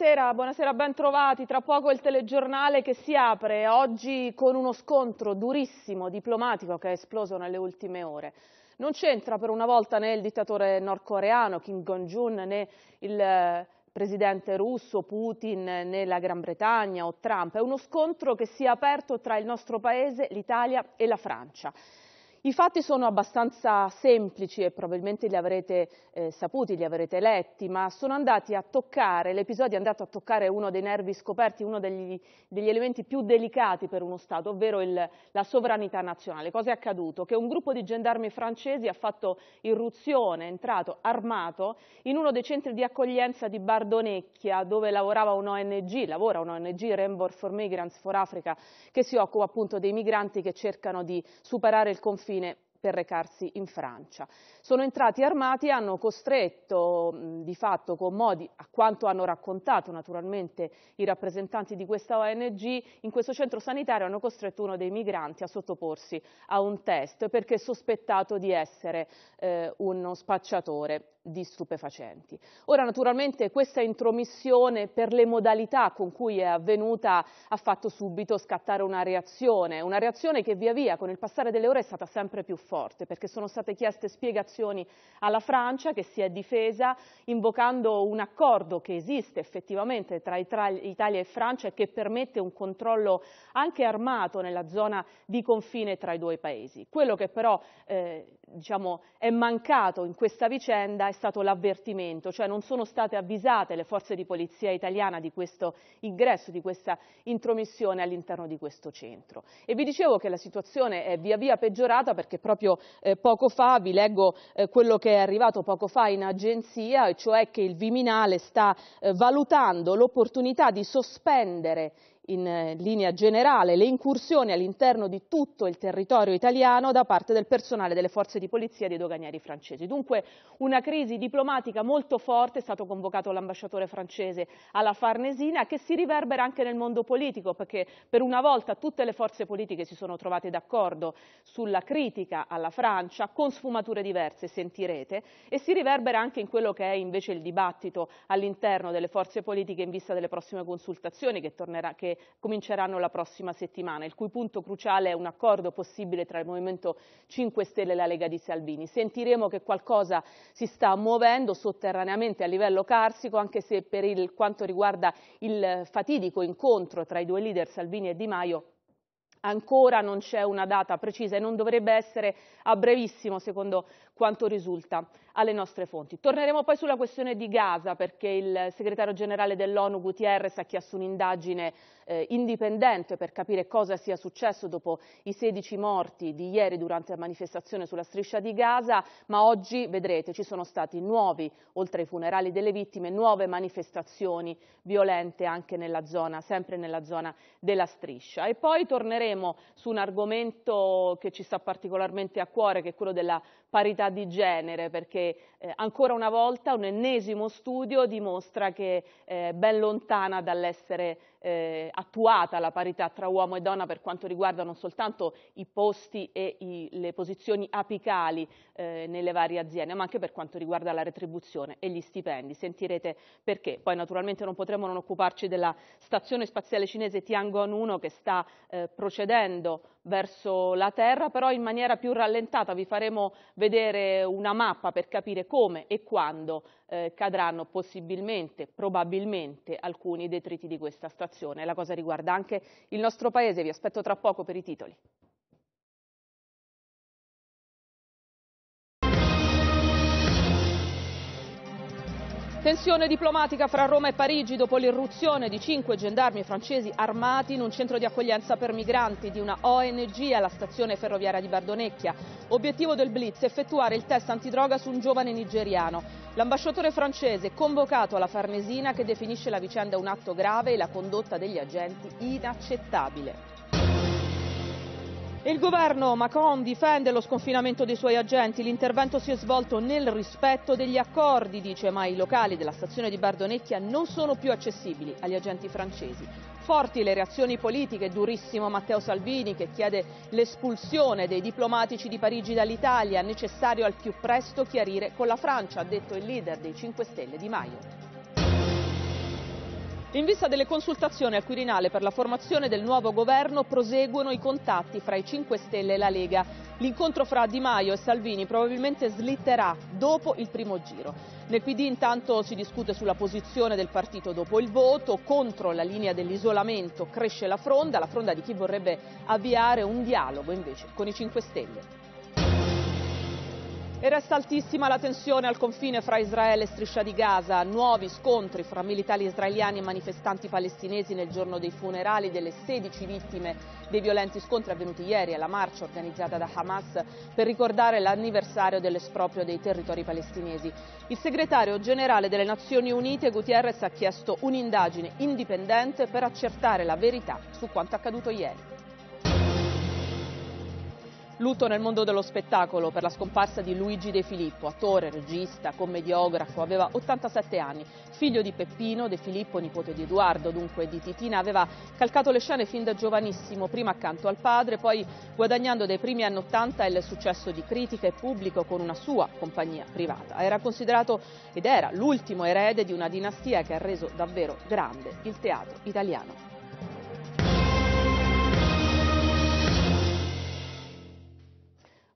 Buonasera, buonasera, ben trovati. Tra poco il telegiornale che si apre oggi con uno scontro durissimo, diplomatico, che è esploso nelle ultime ore. Non c'entra per una volta né il dittatore nordcoreano Kim Jong-un né il eh, presidente russo Putin né la Gran Bretagna o Trump. È uno scontro che si è aperto tra il nostro paese, l'Italia e la Francia. I fatti sono abbastanza semplici e probabilmente li avrete eh, saputi, li avrete letti, ma sono andati a toccare, l'episodio è andato a toccare uno dei nervi scoperti, uno degli, degli elementi più delicati per uno Stato, ovvero il, la sovranità nazionale. Cosa è accaduto? Che un gruppo di gendarmi francesi ha fatto irruzione, è entrato armato in uno dei centri di accoglienza di Bardonecchia, dove lavorava un ONG, lavora un Rainbow for Migrants for Africa, che si occupa appunto dei migranti che cercano di superare il conflitto confine per recarsi in Francia. Sono entrati armati e hanno costretto di fatto con modi, a quanto hanno raccontato naturalmente i rappresentanti di questa ONG, in questo centro sanitario hanno costretto uno dei migranti a sottoporsi a un test perché è sospettato di essere eh, uno spacciatore di stupefacenti. Ora naturalmente questa intromissione per le modalità con cui è avvenuta ha fatto subito scattare una reazione, una reazione che via via con il passare delle ore è stata sempre più forte perché sono state chieste spiegazioni alla Francia che si è difesa invocando un accordo che esiste effettivamente tra Italia e Francia e che permette un controllo anche armato nella zona di confine tra i due paesi. Quello che però eh, diciamo, è mancato in questa vicenda è stato l'avvertimento, cioè non sono state avvisate le forze di polizia italiana di questo ingresso, di questa intromissione all'interno di questo centro. E vi dicevo che la situazione è via via peggiorata perché proprio eh, poco fa, vi leggo eh, quello che è arrivato poco fa in agenzia, cioè che il Viminale sta eh, valutando l'opportunità di sospendere in eh, linea generale le incursioni all'interno di tutto il territorio italiano da parte del personale delle forze di polizia e dei doganieri francesi. Dunque una crisi diplomatica molto forte, è stato convocato l'ambasciatore francese alla Farnesina, che si riverbera anche nel mondo politico, perché per una volta tutte le forze politiche si sono trovate d'accordo sulla critica alla Francia, con sfumature diverse, sentirete, e si riverbera anche in quello che è invece il dibattito all'interno delle forze politiche in vista delle prossime consultazioni che, tornerà, che cominceranno la prossima settimana, il cui punto cruciale è un accordo possibile tra il Movimento 5 Stelle e la Lega di Salvini. Sentiremo che qualcosa si sta muovendo sotterraneamente a livello carsico, anche se per il, quanto riguarda il fatidico incontro tra i due leader Salvini e Di Maio Ancora non c'è una data precisa e non dovrebbe essere a brevissimo, secondo quanto risulta alle nostre fonti. Torneremo poi sulla questione di Gaza perché il segretario generale dell'ONU Gutierrez ha chiesto un'indagine eh, indipendente per capire cosa sia successo dopo i 16 morti di ieri durante la manifestazione sulla striscia di Gaza, ma oggi vedrete ci sono stati nuovi, oltre ai funerali delle vittime, nuove manifestazioni violente anche nella zona, sempre nella zona della striscia. E poi torneremo su un argomento che ci sta particolarmente a cuore, che è quello della parità di genere, perché eh, ancora una volta un ennesimo studio dimostra che eh, ben lontana dall'essere eh, attuata la parità tra uomo e donna per quanto riguarda non soltanto i posti e i, le posizioni apicali eh, nelle varie aziende, ma anche per quanto riguarda la retribuzione e gli stipendi. Sentirete perché. Poi naturalmente non potremo non occuparci della stazione spaziale cinese Tiangong 1 che sta eh, procedendo verso la Terra, però in maniera più rallentata vi faremo vedere una mappa per capire come e quando eh, cadranno possibilmente, probabilmente, alcuni detriti di questa stazione collaborazione. La cosa riguarda anche il nostro paese. Vi aspetto tra poco per i titoli. Tensione diplomatica fra Roma e Parigi dopo l'irruzione di cinque gendarmi francesi armati in un centro di accoglienza per migranti di una ONG alla stazione ferroviaria di Bardonecchia. Obiettivo del blitz effettuare il test antidroga su un giovane nigeriano. L'ambasciatore francese convocato alla Farnesina che definisce la vicenda un atto grave e la condotta degli agenti inaccettabile. Il governo Macron difende lo sconfinamento dei suoi agenti. L'intervento si è svolto nel rispetto degli accordi, dice, ma i locali della stazione di Bardonecchia non sono più accessibili agli agenti francesi. Forti le reazioni politiche, durissimo Matteo Salvini che chiede l'espulsione dei diplomatici di Parigi dall'Italia, necessario al più presto chiarire con la Francia, ha detto il leader dei 5 Stelle Di Maio. In vista delle consultazioni al Quirinale per la formazione del nuovo governo proseguono i contatti fra i 5 Stelle e la Lega. L'incontro fra Di Maio e Salvini probabilmente slitterà dopo il primo giro. Nel PD intanto si discute sulla posizione del partito dopo il voto, contro la linea dell'isolamento cresce la fronda, la fronda di chi vorrebbe avviare un dialogo invece con i 5 Stelle. E resta altissima la tensione al confine fra Israele e Striscia di Gaza. Nuovi scontri fra militari israeliani e manifestanti palestinesi nel giorno dei funerali delle 16 vittime dei violenti scontri avvenuti ieri alla marcia organizzata da Hamas per ricordare l'anniversario dell'esproprio dei territori palestinesi. Il segretario generale delle Nazioni Unite, Gutierrez, ha chiesto un'indagine indipendente per accertare la verità su quanto accaduto ieri. Lutto nel mondo dello spettacolo per la scomparsa di Luigi De Filippo, attore, regista, commediografo, aveva 87 anni, figlio di Peppino De Filippo, nipote di Edoardo, dunque di Titina, aveva calcato le scene fin da giovanissimo, prima accanto al padre, poi guadagnando dai primi anni 80 il successo di critica e pubblico con una sua compagnia privata. Era considerato ed era l'ultimo erede di una dinastia che ha reso davvero grande il teatro italiano.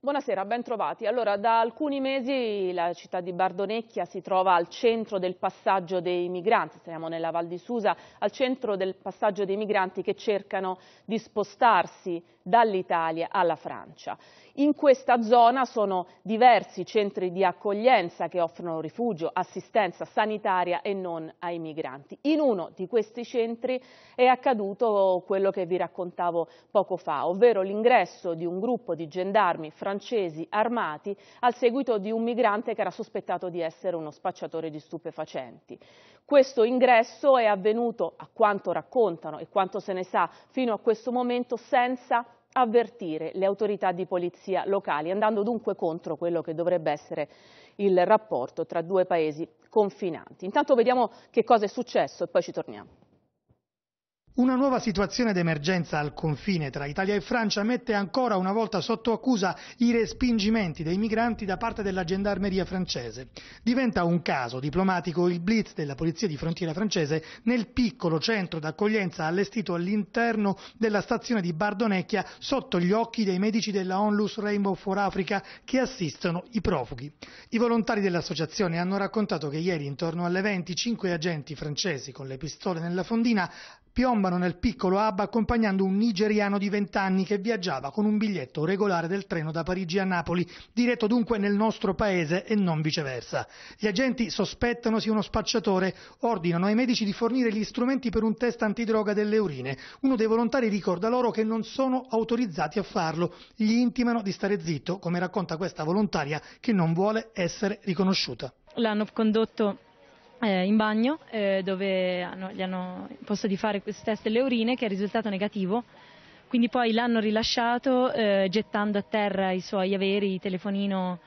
Buonasera, ben trovati. Allora, da alcuni mesi la città di Bardonecchia si trova al centro del passaggio dei migranti, siamo nella Val di Susa, al centro del passaggio dei migranti che cercano di spostarsi dall'Italia alla Francia. In questa zona sono diversi centri di accoglienza che offrono rifugio, assistenza sanitaria e non ai migranti. In uno di questi centri è accaduto quello che vi raccontavo poco fa, ovvero l'ingresso di un gruppo di gendarmi francesi armati al seguito di un migrante che era sospettato di essere uno spacciatore di stupefacenti. Questo ingresso è avvenuto, a quanto raccontano e quanto se ne sa fino a questo momento, senza avvertire le autorità di polizia locali, andando dunque contro quello che dovrebbe essere il rapporto tra due paesi confinanti. Intanto vediamo che cosa è successo e poi ci torniamo. Una nuova situazione d'emergenza al confine tra Italia e Francia mette ancora una volta sotto accusa i respingimenti dei migranti da parte della gendarmeria francese. Diventa un caso diplomatico il blitz della polizia di frontiera francese nel piccolo centro d'accoglienza allestito all'interno della stazione di Bardonecchia sotto gli occhi dei medici della Onlus Rainbow for Africa che assistono i profughi. I volontari dell'associazione hanno raccontato che ieri intorno alle 20 cinque agenti francesi con le pistole nella fondina piombano nel piccolo hub accompagnando un nigeriano di 20 anni che viaggiava con un biglietto regolare del treno da Parigi a Napoli, diretto dunque nel nostro paese e non viceversa. Gli agenti sospettano sia uno spacciatore, ordinano ai medici di fornire gli strumenti per un test antidroga delle urine. Uno dei volontari ricorda loro che non sono autorizzati a farlo, gli intimano di stare zitto, come racconta questa volontaria che non vuole essere riconosciuta. L'hanno condotto eh, in bagno eh, dove hanno, gli hanno imposto di fare questo test delle urine che è risultato negativo. Quindi poi l'hanno rilasciato eh, gettando a terra i suoi averi, telefonino,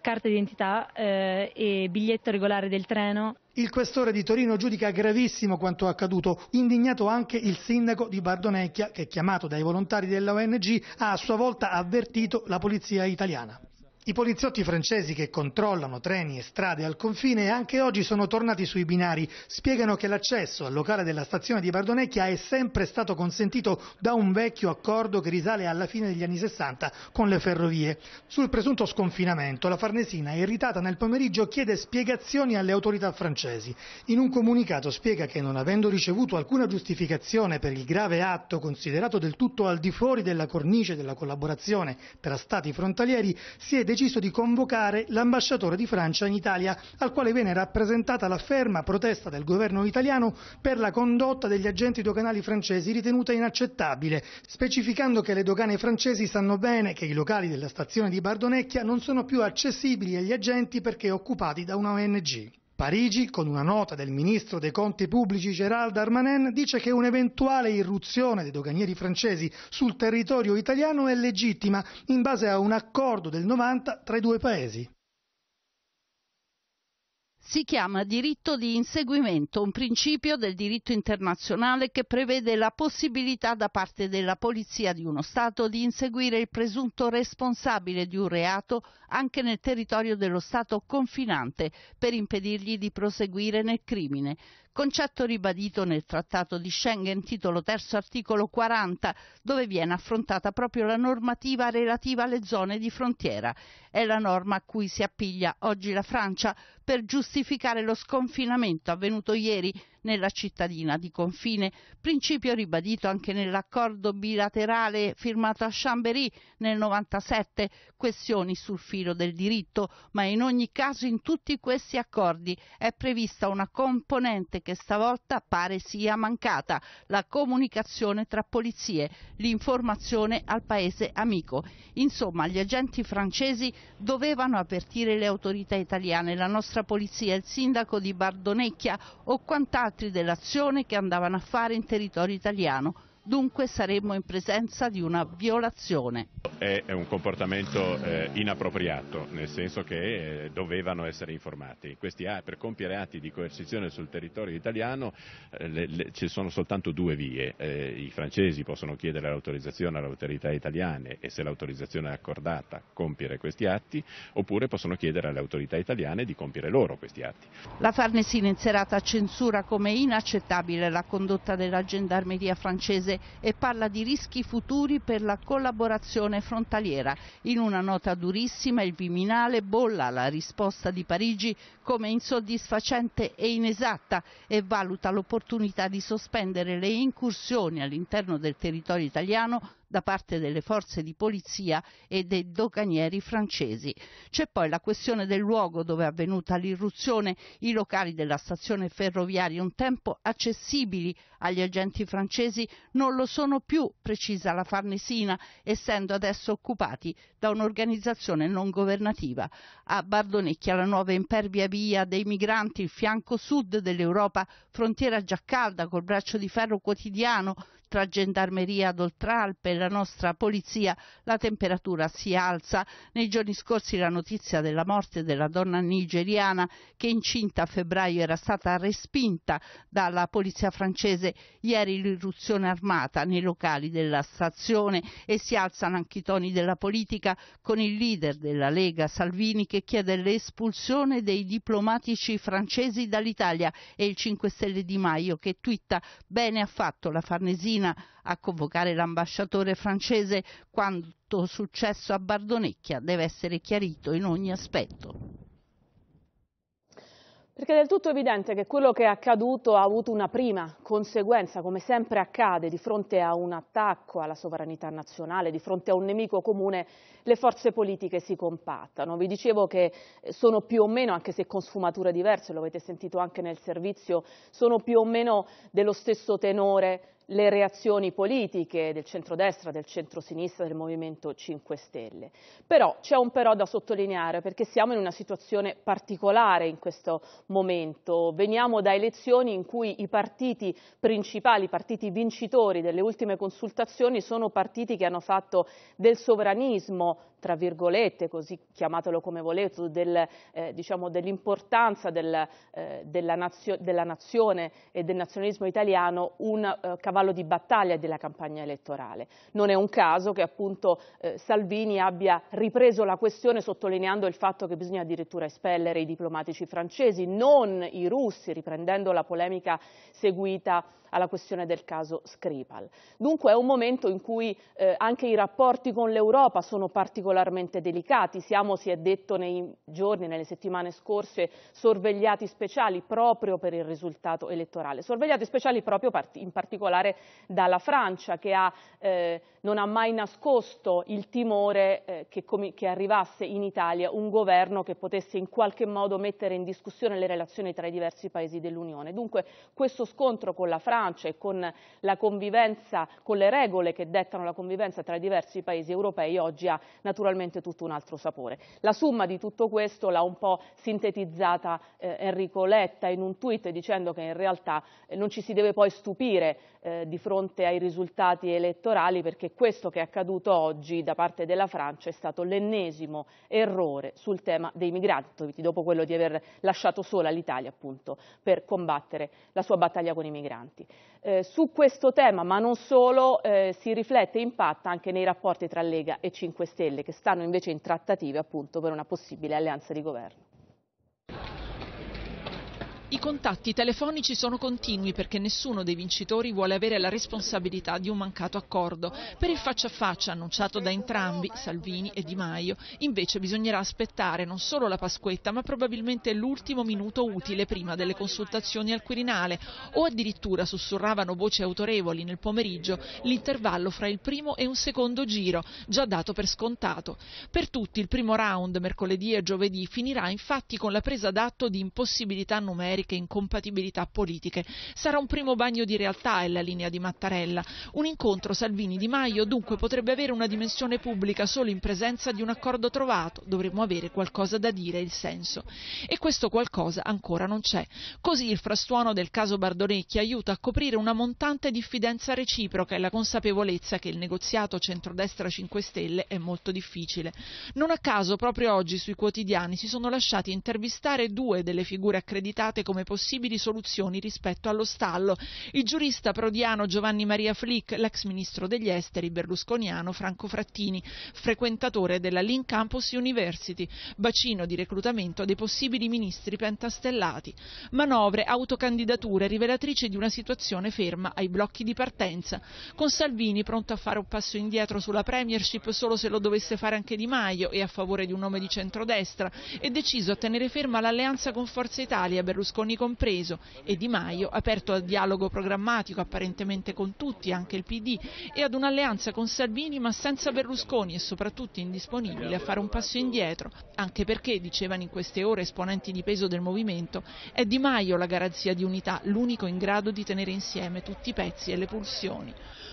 carta d'identità eh, e biglietto regolare del treno. Il questore di Torino giudica gravissimo quanto accaduto, indignato anche il sindaco di Bardonecchia che chiamato dai volontari dell'ONG ha a sua volta avvertito la polizia italiana. I poliziotti francesi che controllano treni e strade al confine anche oggi sono tornati sui binari, spiegano che l'accesso al locale della stazione di Bardonecchia è sempre stato consentito da un vecchio accordo che risale alla fine degli anni 60 con le ferrovie. Sul presunto sconfinamento la Farnesina, irritata nel pomeriggio, chiede spiegazioni alle autorità francesi. In un comunicato spiega che non avendo ricevuto alcuna giustificazione per il grave atto considerato del tutto al di fuori della cornice della collaborazione tra stati frontalieri, si è deciso di convocare l'ambasciatore di Francia in Italia, al quale viene rappresentata la ferma protesta del governo italiano per la condotta degli agenti doganali francesi ritenuta inaccettabile, specificando che le dogane francesi sanno bene che i locali della stazione di Bardonecchia non sono più accessibili agli agenti perché occupati da una ONG. Parigi, con una nota del ministro dei conti pubblici Gérald Darmanin, dice che un'eventuale irruzione dei doganieri francesi sul territorio italiano è legittima in base a un accordo del 90 tra i due paesi. Si chiama diritto di inseguimento, un principio del diritto internazionale che prevede la possibilità da parte della polizia di uno Stato di inseguire il presunto responsabile di un reato anche nel territorio dello Stato confinante per impedirgli di proseguire nel crimine concetto ribadito nel Trattato di Schengen, titolo terzo articolo 40, dove viene affrontata proprio la normativa relativa alle zone di frontiera. È la norma a cui si appiglia oggi la Francia per giustificare lo sconfinamento avvenuto ieri nella cittadina di confine, principio ribadito anche nell'accordo bilaterale firmato a Chambéry nel 97, questioni sul filo del diritto, ma in ogni caso in tutti questi accordi è prevista una componente che stavolta pare sia mancata, la comunicazione tra polizie, l'informazione al paese amico. Insomma, gli agenti francesi dovevano avvertire le autorità italiane, la nostra polizia, il sindaco di Bardonecchia o quant'altro altri dell'azione che andavano a fare in territorio italiano Dunque saremmo in presenza di una violazione. È un comportamento eh, inappropriato, nel senso che eh, dovevano essere informati. Questi, ah, per compiere atti di coercizione sul territorio italiano eh, le, le, ci sono soltanto due vie. Eh, I francesi possono chiedere l'autorizzazione alle autorità italiane e se l'autorizzazione è accordata compiere questi atti, oppure possono chiedere alle autorità italiane di compiere loro questi atti. La Farnesina in serata censura come inaccettabile la condotta della gendarmeria francese Paese e parla di rischi futuri per la collaborazione frontaliera. In una nota durissima il Viminale bolla la risposta di Parigi come insoddisfacente e inesatta e valuta l'opportunità di sospendere le incursioni all'interno del territorio italiano da parte delle forze di polizia e dei doganieri francesi. C'è poi la questione del luogo dove è avvenuta l'irruzione, i locali della stazione ferroviaria un tempo accessibili agli agenti francesi non lo sono più, precisa la Farnesina, essendo adesso occupati da un'organizzazione non governativa. A Bardonecchia la nuova impervia via dei migranti, il fianco sud dell'Europa, frontiera già calda col braccio di ferro quotidiano, tra Gendarmeria d'Oltralpe e la nostra polizia la temperatura si alza. Nei giorni scorsi la notizia della morte della donna nigeriana che incinta a febbraio era stata respinta dalla polizia francese. Ieri l'irruzione armata nei locali della stazione e si alzano anche i toni della politica con il leader della Lega Salvini che chiede l'espulsione dei diplomatici francesi dall'Italia e il 5 Stelle Di Maio che twitta bene ha fatto la Farnesina Cina a convocare l'ambasciatore francese. Quanto successo a Bardonecchia deve essere chiarito in ogni aspetto. Perché è del tutto evidente che quello che è accaduto ha avuto una prima conseguenza, come sempre accade, di fronte a un attacco alla sovranità nazionale, di fronte a un nemico comune, le forze politiche si compattano. Vi dicevo che sono più o meno, anche se con sfumature diverse, lo avete sentito anche nel servizio, sono più o meno dello stesso tenore le reazioni politiche del centrodestra, del centrosinistra, del Movimento 5 Stelle. Però c'è un però da sottolineare perché siamo in una situazione particolare in questo momento. Veniamo da elezioni in cui i partiti principali, i partiti vincitori delle ultime consultazioni sono partiti che hanno fatto del sovranismo, tra virgolette, così chiamatelo come volete, del, eh, diciamo, dell'importanza del, eh, della, nazio della, nazione e del nazionalismo italiano un eh, cavallo cavallo di battaglia della campagna elettorale. Non è un caso che appunto eh, Salvini abbia ripreso la questione sottolineando il fatto che bisogna addirittura espellere i diplomatici francesi, non i russi, riprendendo la polemica seguita alla questione del caso Skripal. Dunque è un momento in cui eh, anche i rapporti con l'Europa sono particolarmente delicati, siamo, si è detto nei giorni, nelle settimane scorse, sorvegliati speciali proprio per il risultato elettorale, sorvegliati speciali proprio part in particolare dalla Francia che ha, eh, non ha mai nascosto il timore eh, che, che arrivasse in Italia un governo che potesse in qualche modo mettere in discussione le relazioni tra i diversi paesi dell'Unione. Dunque questo scontro con la Francia Francia e con la convivenza, con le regole che dettano la convivenza tra i diversi paesi europei oggi ha naturalmente tutto un altro sapore. La somma di tutto questo l'ha un po' sintetizzata eh, Enrico Letta in un tweet dicendo che in realtà eh, non ci si deve poi stupire eh, di fronte ai risultati elettorali perché questo che è accaduto oggi da parte della Francia è stato l'ennesimo errore sul tema dei migranti, dopo quello di aver lasciato sola l'Italia appunto per combattere la sua battaglia con i migranti. Eh, su questo tema, ma non solo, eh, si riflette e impatta anche nei rapporti tra Lega e 5 Stelle, che stanno invece in trattative appunto, per una possibile alleanza di governo. I contatti telefonici sono continui perché nessuno dei vincitori vuole avere la responsabilità di un mancato accordo. Per il faccia a faccia annunciato da entrambi, Salvini e Di Maio, invece bisognerà aspettare non solo la Pasquetta ma probabilmente l'ultimo minuto utile prima delle consultazioni al Quirinale o addirittura sussurravano voci autorevoli nel pomeriggio l'intervallo fra il primo e un secondo giro, già dato per scontato. Per tutti il primo round mercoledì e giovedì finirà infatti con la presa d'atto di impossibilità numerica cariche incompatibilità politiche. Sarà un primo bagno di realtà è la linea di Mattarella. Un incontro Salvini-Di Maio dunque potrebbe avere una dimensione pubblica solo in presenza di un accordo trovato. Dovremmo avere qualcosa da dire, il senso. E questo qualcosa ancora non c'è. Così il frastuono del caso Bardonecchi aiuta a coprire una montante diffidenza reciproca e la consapevolezza che il negoziato centrodestra 5 Stelle è molto difficile. Non a caso proprio oggi sui quotidiani si sono lasciati intervistare due delle figure accreditate come come possibili soluzioni rispetto allo stallo. Il giurista prodiano Giovanni Maria Flick, l'ex ministro degli esteri berlusconiano Franco Frattini, frequentatore della Link Campus University, bacino di reclutamento dei possibili ministri pentastellati. Manovre, autocandidature, rivelatrici di una situazione ferma ai blocchi di partenza, con Salvini pronto a fare un passo indietro sulla premiership solo se lo dovesse fare anche Di Maio e a favore di un nome di centrodestra, è deciso a tenere ferma l'alleanza con Forza Italia Berlusconi Sacconi compreso e Di Maio aperto al dialogo programmatico apparentemente con tutti, anche il PD, e ad un'alleanza con Salvini ma senza Berlusconi e soprattutto indisponibile a fare un passo indietro, anche perché, dicevano in queste ore esponenti di peso del movimento, è Di Maio la garanzia di unità, l'unico in grado di tenere insieme tutti i pezzi e le pulsioni.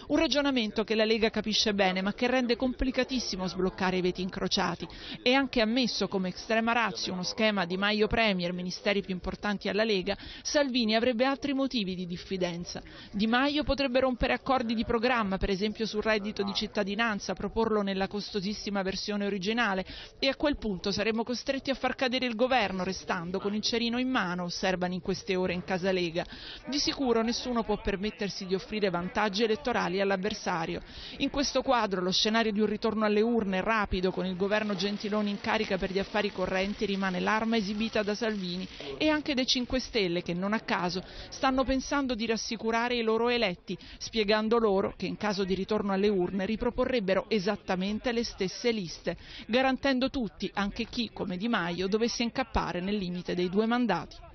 Un ragionamento che la Lega capisce bene ma che rende complicatissimo sbloccare i veti incrociati. E anche ammesso come estrema razio uno schema di Maio Premier, ministeri più importanti alla Lega, Salvini avrebbe altri motivi di diffidenza. Di Maio potrebbe rompere accordi di programma, per esempio sul reddito di cittadinanza, proporlo nella costosissima versione originale e a quel punto saremmo costretti a far cadere il governo restando con il cerino in mano, osservano in queste ore in Casalega. Di sicuro nessuno può permettersi di offrire vantaggi elettorali ostili all'avversario. In questo quadro lo scenario di un ritorno alle urne rapido con il governo Gentiloni in carica per gli affari correnti rimane l'arma esibita da Salvini e anche dei 5 Stelle che non a caso stanno pensando di rassicurare i loro eletti, spiegando loro che in caso di ritorno alle urne riproporrebbero esattamente le stesse liste, garantendo tutti, anche chi, come Di Maio, dovesse incappare nel limite dei due mandati.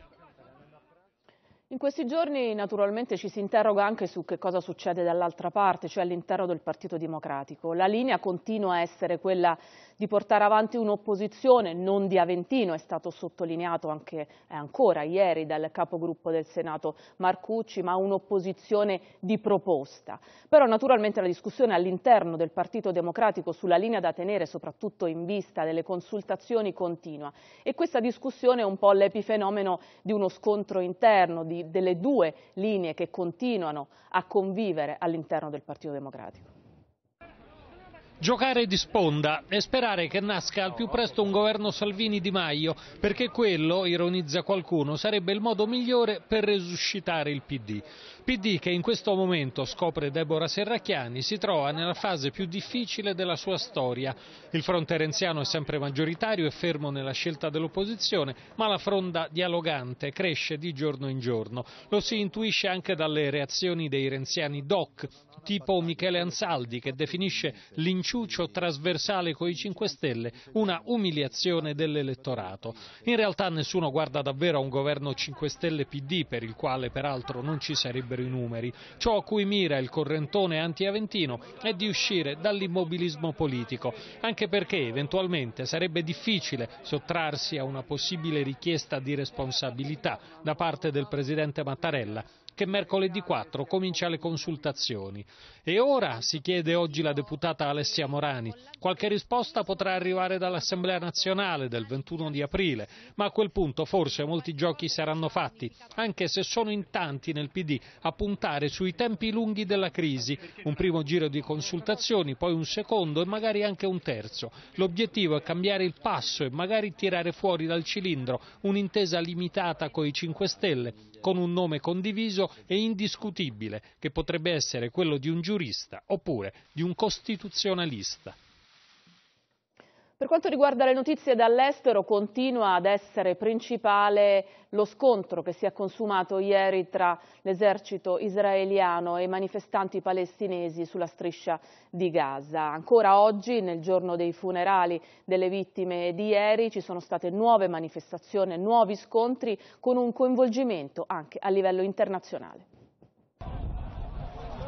In questi giorni naturalmente ci si interroga anche su che cosa succede dall'altra parte, cioè all'interno del Partito Democratico. La linea continua a essere quella di portare avanti un'opposizione non di Aventino, è stato sottolineato anche eh, ancora ieri dal capogruppo del Senato Marcucci, ma un'opposizione di proposta. Però naturalmente la discussione all'interno del Partito Democratico sulla linea da tenere, soprattutto in vista delle consultazioni, continua e questa discussione è un po' l'epifenomeno di uno scontro interno, di, delle due linee che continuano a convivere all'interno del Partito Democratico. Giocare di sponda e sperare che nasca al più presto un governo Salvini-Di Maio, perché quello, ironizza qualcuno, sarebbe il modo migliore per resuscitare il PD. PD che in questo momento, scopre Deborah Serracchiani, si trova nella fase più difficile della sua storia. Il fronte renziano è sempre maggioritario e fermo nella scelta dell'opposizione, ma la fronda dialogante cresce di giorno in giorno. Lo si intuisce anche dalle reazioni dei renziani doc, tipo Michele Ansaldi che definisce l'inciuto cicciuccio trasversale i 5 Stelle, una umiliazione dell'elettorato. In realtà nessuno guarda davvero a un governo 5 Stelle PD, per il quale peraltro non ci sarebbero i numeri. Ciò a cui mira il correntone anti-aventino è di uscire dall'immobilismo politico, anche perché eventualmente sarebbe difficile sottrarsi a una possibile richiesta di responsabilità da parte del presidente Mattarella che mercoledì 4 comincia le consultazioni. E ora, si chiede oggi la deputata Alessia Morani, qualche risposta potrà arrivare dall'Assemblea nazionale del 21 di aprile, ma a quel punto forse molti giochi saranno fatti, anche se sono in tanti nel PD a puntare sui tempi lunghi della crisi, un primo giro di consultazioni, poi un secondo e magari anche un terzo. L'obiettivo è cambiare il passo e magari tirare fuori dal cilindro un'intesa limitata coi 5 Stelle, con un nome condiviso e indiscutibile, che potrebbe essere quello di un giurista oppure di un costituzionalista. Per quanto riguarda le notizie dall'estero, continua ad essere principale lo scontro che si è consumato ieri tra l'esercito israeliano e i manifestanti palestinesi sulla striscia di Gaza. Ancora oggi, nel giorno dei funerali delle vittime di ieri, ci sono state nuove manifestazioni, nuovi scontri con un coinvolgimento anche a livello internazionale.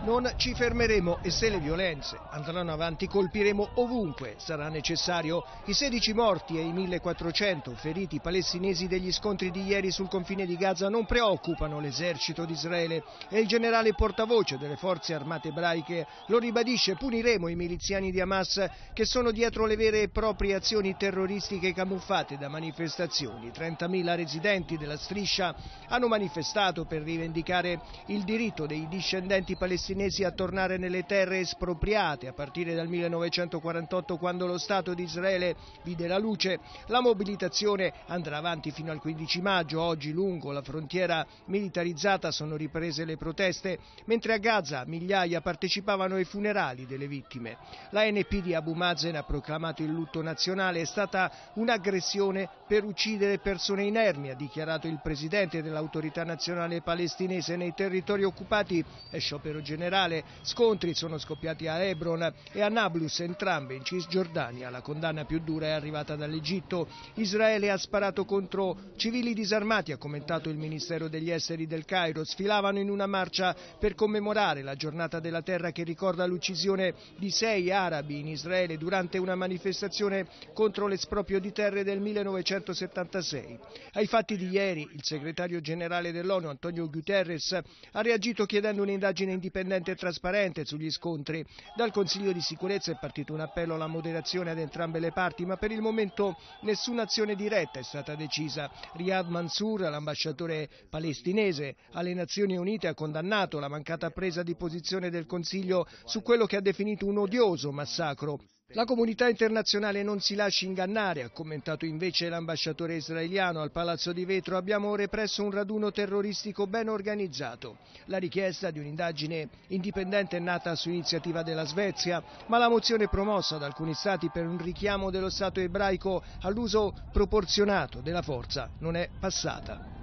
Non ci fermeremo e se le violenze andranno avanti colpiremo ovunque sarà necessario. I 16 morti e i 1400 feriti palestinesi degli scontri di ieri sul confine di Gaza non preoccupano l'esercito di Israele e il generale portavoce delle forze armate ebraiche lo ribadisce puniremo i miliziani di Hamas che sono dietro le vere e proprie azioni terroristiche camuffate da manifestazioni. 30.000 residenti della striscia hanno manifestato per rivendicare il diritto dei discendenti palestinesi palestinesi a tornare nelle terre espropriate a partire dal 1948 quando lo Stato di Israele vide la luce. La mobilitazione andrà avanti fino al 15 maggio, oggi lungo la frontiera militarizzata sono riprese le proteste, mentre a Gaza migliaia partecipavano ai funerali delle vittime. La NP di Abu Mazen ha proclamato il lutto nazionale, è stata un'aggressione per uccidere persone inermi, ha dichiarato il presidente dell'autorità nazionale palestinese nei territori occupati e sciopero generale generale, scontri sono scoppiati a Hebron e a Nablus, entrambe in Cisgiordania. La condanna più dura è arrivata dall'Egitto. Israele ha sparato contro civili disarmati, ha commentato il Ministero degli Esteri del Cairo. Sfilavano in una marcia per commemorare la giornata della terra che ricorda l'uccisione di sei arabi in Israele durante una manifestazione contro l'esproprio di terre del 1976. Ai fatti di ieri il segretario generale dell'ONU Antonio Guterres ha reagito chiedendo un'indagine indipendente indipendente e trasparente sugli scontri. Dal Consiglio di sicurezza è partito un appello alla moderazione ad entrambe le parti, ma per il momento nessuna azione diretta è stata decisa. Riyad Mansour, l'ambasciatore palestinese alle Nazioni Unite, ha condannato la mancata presa di posizione del Consiglio su quello che ha definito un odioso massacro la comunità internazionale non si lasci ingannare, ha commentato invece l'ambasciatore israeliano al Palazzo di Vetro. Abbiamo represso un raduno terroristico ben organizzato. La richiesta di un'indagine indipendente è nata su iniziativa della Svezia, ma la mozione promossa da alcuni stati per un richiamo dello Stato ebraico all'uso proporzionato della forza non è passata.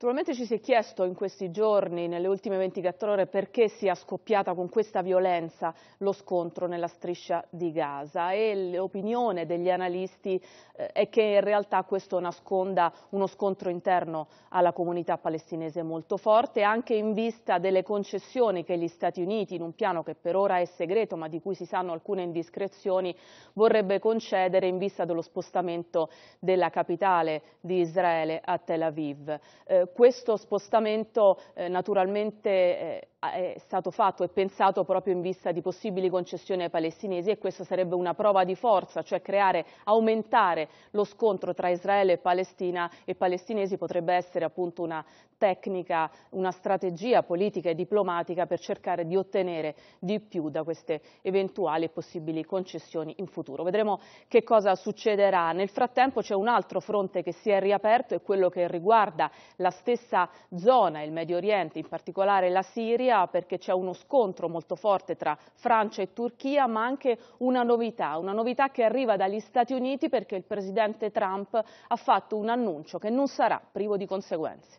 Naturalmente ci si è chiesto in questi giorni, nelle ultime 24 ore, perché sia scoppiata con questa violenza lo scontro nella striscia di Gaza e l'opinione degli analisti eh, è che in realtà questo nasconda uno scontro interno alla comunità palestinese molto forte, anche in vista delle concessioni che gli Stati Uniti, in un piano che per ora è segreto ma di cui si sanno alcune indiscrezioni, vorrebbe concedere in vista dello spostamento della capitale di Israele a Tel Aviv eh, questo spostamento eh, naturalmente eh, è stato fatto e pensato proprio in vista di possibili concessioni ai palestinesi e questa sarebbe una prova di forza, cioè creare, aumentare lo scontro tra Israele e Palestina e palestinesi potrebbe essere appunto una tecnica, una strategia politica e diplomatica per cercare di ottenere di più da queste eventuali e possibili concessioni in futuro. Vedremo che cosa succederà. Nel frattempo c'è un altro fronte che si è riaperto e quello che riguarda la stessa zona, il Medio Oriente, in particolare la Siria, Turchia perché c'è uno scontro molto forte tra Francia e Turchia, ma anche una novità, una novità che arriva dagli Stati Uniti perché il presidente Trump ha fatto un annuncio che non sarà privo di conseguenze.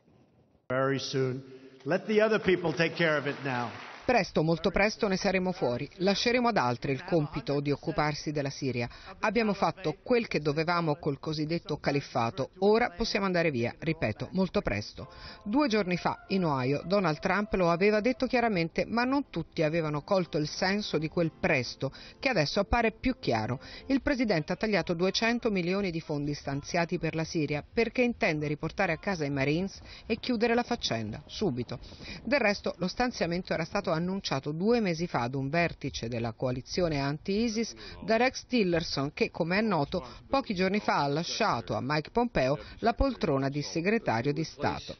Very soon. Let the other people take care of it now. Presto, molto presto ne saremo fuori. Lasceremo ad altri il compito di occuparsi della Siria. Abbiamo fatto quel che dovevamo col cosiddetto califfato. Ora possiamo andare via, ripeto, molto presto. Due giorni fa, in Ohio, Donald Trump lo aveva detto chiaramente, ma non tutti avevano colto il senso di quel presto, che adesso appare più chiaro. Il Presidente ha tagliato 200 milioni di fondi stanziati per la Siria perché intende riportare a casa i Marines e chiudere la faccenda, subito. Del resto, lo stanziamento era stato anche annunciato due mesi fa ad un vertice della coalizione anti-ISIS da Rex Tillerson che, come è noto, pochi giorni fa ha lasciato a Mike Pompeo la poltrona di segretario di Stato.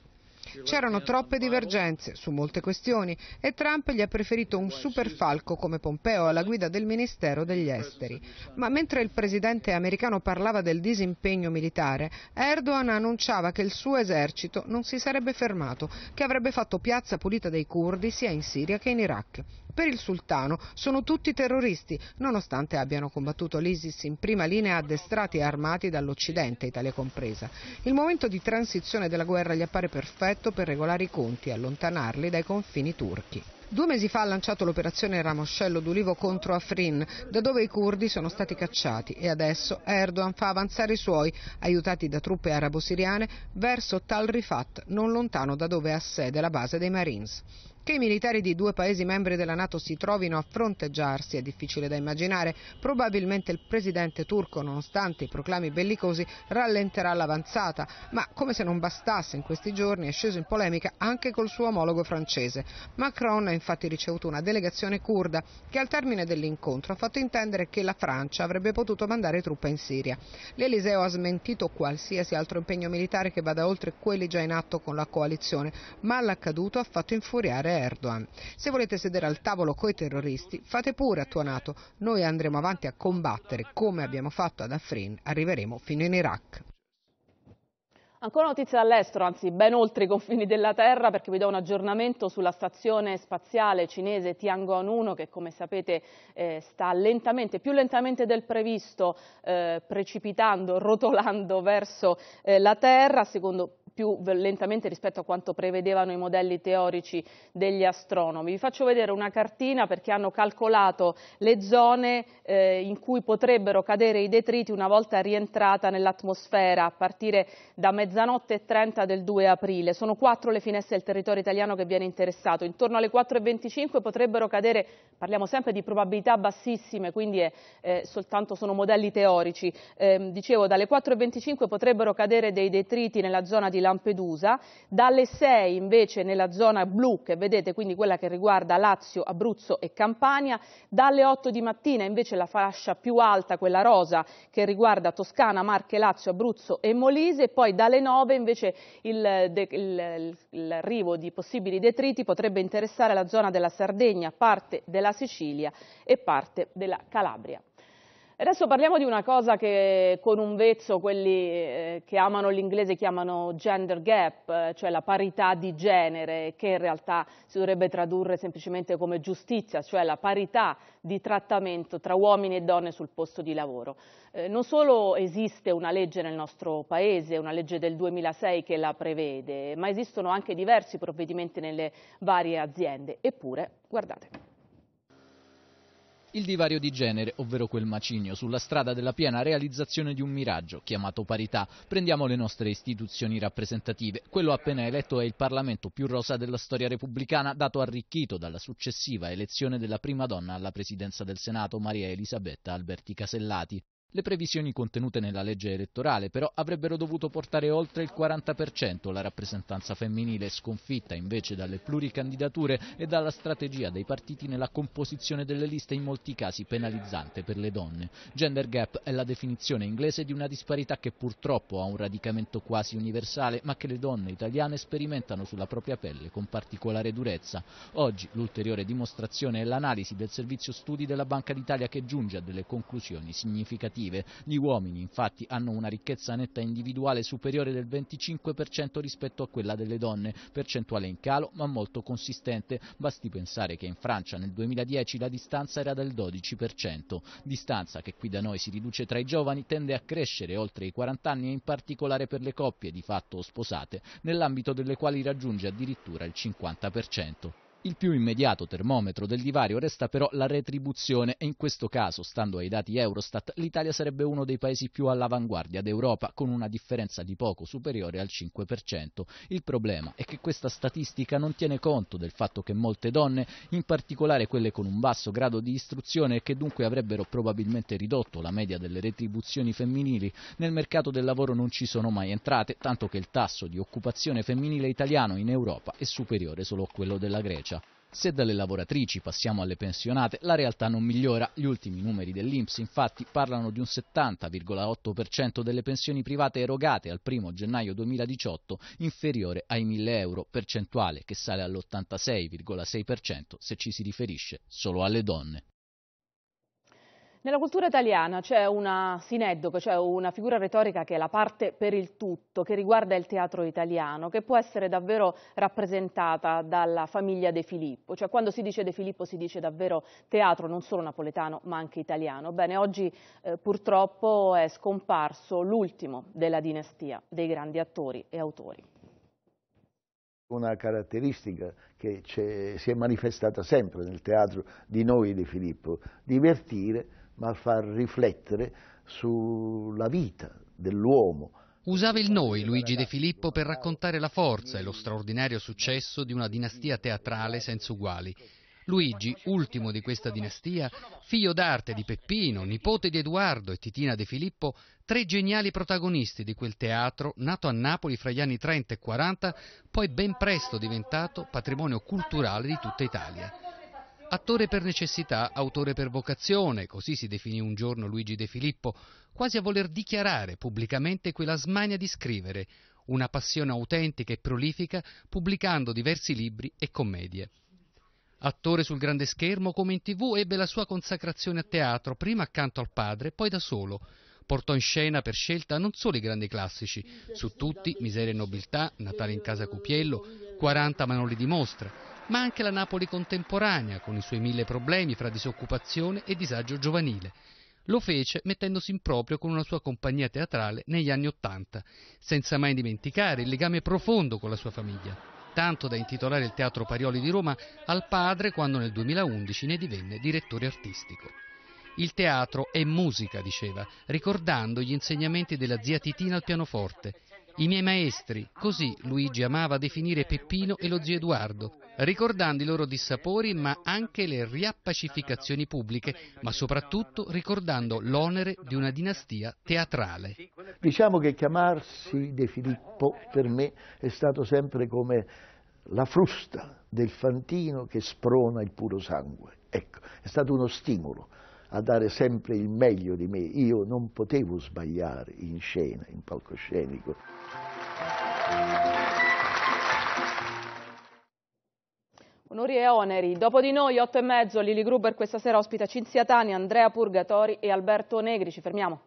C'erano troppe divergenze su molte questioni e Trump gli ha preferito un superfalco come Pompeo alla guida del Ministero degli Esteri. Ma mentre il presidente americano parlava del disimpegno militare, Erdogan annunciava che il suo esercito non si sarebbe fermato, che avrebbe fatto piazza pulita dei curdi sia in Siria che in Iraq. Per il sultano sono tutti terroristi, nonostante abbiano combattuto l'ISIS in prima linea addestrati e armati dall'Occidente, Italia compresa. Il momento di transizione della guerra gli appare perfetto progetto per regolare i conti e allontanarli dai confini turchi. Due mesi fa ha lanciato l'operazione Ramoscello d'Ulivo contro Afrin, da dove i curdi sono stati cacciati e adesso Erdogan fa avanzare i suoi, aiutati da truppe arabo-siriane, verso Tal Rifat, non lontano da dove ha sede la base dei Marines. Che i militari di due paesi membri della Nato si trovino a fronteggiarsi è difficile da immaginare. Probabilmente il presidente turco, nonostante i proclami bellicosi, rallenterà l'avanzata, ma come se non bastasse in questi giorni è sceso in polemica anche col suo omologo francese. Macron ha infatti ricevuto una delegazione kurda che al termine dell'incontro ha fatto intendere che la Francia avrebbe potuto mandare truppe in Siria. L'Eliseo ha smentito qualsiasi altro impegno militare che vada oltre quelli già in atto con la coalizione, ma l'accaduto ha fatto infuriare Erdogan. Se volete sedere al tavolo coi terroristi, fate pure a Tuonato, noi andremo avanti a combattere come abbiamo fatto ad Afrin, arriveremo fino in Iraq. Ancora notizie dall'estero, anzi ben oltre i confini della Terra, perché vi do un aggiornamento sulla stazione spaziale cinese Tiangong-1 che come sapete eh, sta lentamente, più lentamente del previsto, eh, precipitando, rotolando verso eh, la Terra, secondo più lentamente rispetto a quanto prevedevano i modelli teorici degli astronomi. Vi faccio vedere una cartina perché hanno calcolato le zone eh, in cui potrebbero cadere i detriti una volta rientrata nell'atmosfera a partire da mezzanotte mezzanotte e 30 del 2 aprile. Sono quattro le finestre del territorio italiano che viene interessato. Intorno alle 4.25 potrebbero cadere, parliamo sempre di probabilità bassissime, quindi è, eh, soltanto sono modelli teorici. Eh, dicevo, dalle 4.25 potrebbero cadere dei detriti nella zona di Lampedusa, dalle 6 invece nella zona blu che vedete, quindi quella che riguarda Lazio, Abruzzo e Campania, dalle 8 di mattina invece la fascia più alta, quella rosa, che riguarda Toscana, Marche, Lazio, Abruzzo e Molise, e poi dalle alle 9, invece l'arrivo di possibili detriti potrebbe interessare la zona della Sardegna, parte della Sicilia e parte della Calabria. Adesso parliamo di una cosa che con un vezzo quelli eh, che amano l'inglese chiamano gender gap, cioè la parità di genere, che in realtà si dovrebbe tradurre semplicemente come giustizia, cioè la parità di trattamento tra uomini e donne sul posto di lavoro. Eh, non solo esiste una legge nel nostro paese, una legge del 2006 che la prevede, ma esistono anche diversi provvedimenti nelle varie aziende. Eppure, guardate. Il divario di genere, ovvero quel macigno sulla strada della piena realizzazione di un miraggio chiamato parità. Prendiamo le nostre istituzioni rappresentative. Quello appena eletto è il Parlamento più rosa della storia repubblicana, dato arricchito dalla successiva elezione della prima donna alla presidenza del Senato, Maria Elisabetta Alberti Casellati. Le previsioni contenute nella legge elettorale però avrebbero dovuto portare oltre il 40% la rappresentanza femminile, sconfitta invece dalle pluricandidature e dalla strategia dei partiti nella composizione delle liste in molti casi penalizzante per le donne. Gender gap è la definizione inglese di una disparità che purtroppo ha un radicamento quasi universale, ma che le donne italiane sperimentano sulla propria pelle con particolare durezza. Oggi l'ulteriore dimostrazione è l'analisi del servizio studi della Banca d'Italia che giunge a delle conclusioni significative negative. Gli uomini infatti hanno una ricchezza netta individuale superiore del 25% rispetto a quella delle donne, percentuale in calo ma molto consistente. Basti pensare che in Francia nel 2010 la distanza era del 12%, distanza che qui da noi si riduce tra i giovani tende a crescere oltre i 40 anni e in particolare per le coppie di fatto sposate, nell'ambito delle quali raggiunge addirittura il 50%. Il più immediato termometro del divario resta però la retribuzione e in questo caso, stando ai dati Eurostat, l'Italia sarebbe uno dei paesi più all'avanguardia d'Europa, con una differenza di poco superiore al 5%. Il problema è che questa statistica non tiene conto del fatto che molte donne, in particolare quelle con un basso grado di istruzione e che dunque avrebbero probabilmente ridotto la media delle retribuzioni femminili, nel mercato del lavoro non ci sono mai entrate, tanto che il tasso di occupazione femminile italiano in Europa è superiore solo a quello della Grecia. Se dalle lavoratrici passiamo alle pensionate, la realtà non migliora. Gli ultimi numeri dell'Inps infatti parlano di un 70,8% delle pensioni private erogate al 1 gennaio 2018 inferiore ai 1000 euro, percentuale che sale all'86,6% se ci si riferisce solo alle donne. Nella cultura italiana c'è una sineddoche, cioè una figura retorica che è la parte per il tutto, che riguarda il teatro italiano, che può essere davvero rappresentata dalla famiglia De Filippo. Cioè quando si dice De Filippo si dice davvero teatro non solo napoletano ma anche italiano. Bene, oggi eh, purtroppo è scomparso l'ultimo della dinastia dei grandi attori e autori. Una caratteristica che si è manifestata sempre nel teatro di noi De Filippo, divertire ma far riflettere sulla vita dell'uomo. Usava il noi Luigi De Filippo per raccontare la forza e lo straordinario successo di una dinastia teatrale senza uguali. Luigi, ultimo di questa dinastia, figlio d'arte di Peppino, nipote di Edoardo e Titina De Filippo, tre geniali protagonisti di quel teatro, nato a Napoli fra gli anni 30 e 40, poi ben presto diventato patrimonio culturale di tutta Italia. Attore per necessità, autore per vocazione, così si definì un giorno Luigi De Filippo, quasi a voler dichiarare pubblicamente quella smania di scrivere, una passione autentica e prolifica, pubblicando diversi libri e commedie. Attore sul grande schermo, come in tv, ebbe la sua consacrazione a teatro, prima accanto al padre, poi da solo. Portò in scena per scelta non solo i grandi classici, su tutti Miseria e Nobiltà, Natale in casa Cupiello, 40 Manoli di mostra, ma anche la Napoli contemporanea, con i suoi mille problemi fra disoccupazione e disagio giovanile. Lo fece mettendosi in proprio con una sua compagnia teatrale negli anni Ottanta, senza mai dimenticare il legame profondo con la sua famiglia, tanto da intitolare il Teatro Parioli di Roma al padre quando nel 2011 ne divenne direttore artistico. Il teatro è musica, diceva, ricordando gli insegnamenti della zia Titina al pianoforte i miei maestri, così Luigi amava definire Peppino e lo zio Edoardo, ricordando i loro dissapori ma anche le riappacificazioni pubbliche, ma soprattutto ricordando l'onere di una dinastia teatrale. Diciamo che chiamarsi De Filippo per me è stato sempre come la frusta del fantino che sprona il puro sangue. Ecco, è stato uno stimolo a dare sempre il meglio di me. Io non potevo sbagliare in scena, in palcoscenico. Onori e oneri. Dopo di noi, 8 e mezzo, Lili Gruber questa sera ospita Cinzia Tani, Andrea Purgatori e Alberto Negri. Ci fermiamo.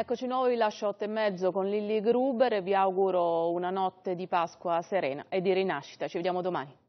Eccoci noi lascio 8 e mezzo con Lilli Gruber e vi auguro una notte di Pasqua serena e di rinascita. Ci vediamo domani.